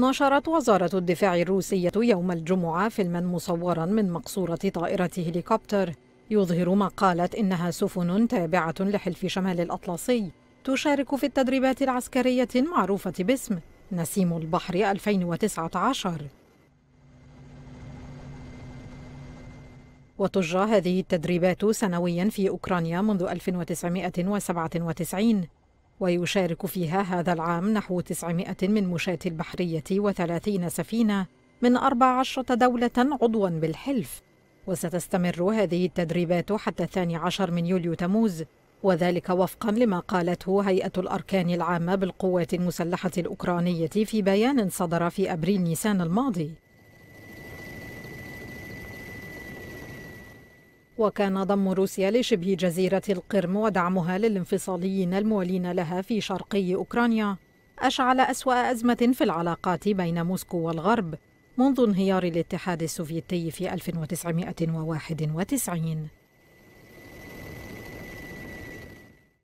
نشرت وزارة الدفاع الروسية يوم الجمعة فيلما مصورا من مقصورة طائرة هليكوبتر يظهر ما قالت إنها سفن تابعة لحلف شمال الأطلسي تشارك في التدريبات العسكرية المعروفة باسم نسيم البحر 2019 وتجرى هذه التدريبات سنويا في أوكرانيا منذ 1997 ويشارك فيها هذا العام نحو 900 من مشاة البحرية البحرية و30 سفينة من 14 دولة عضوا بالحلف وستستمر هذه التدريبات حتى الثاني عشر من يوليو تموز وذلك وفقا لما قالته هيئة الأركان العامة بالقوات المسلحة الأوكرانية في بيان صدر في أبريل نيسان الماضي وكان ضم روسيا لشبه جزيرة القرم ودعمها للانفصاليين الموالين لها في شرقي أوكرانيا أشعل أسوأ أزمة في العلاقات بين موسكو والغرب منذ انهيار الاتحاد السوفيتي في 1991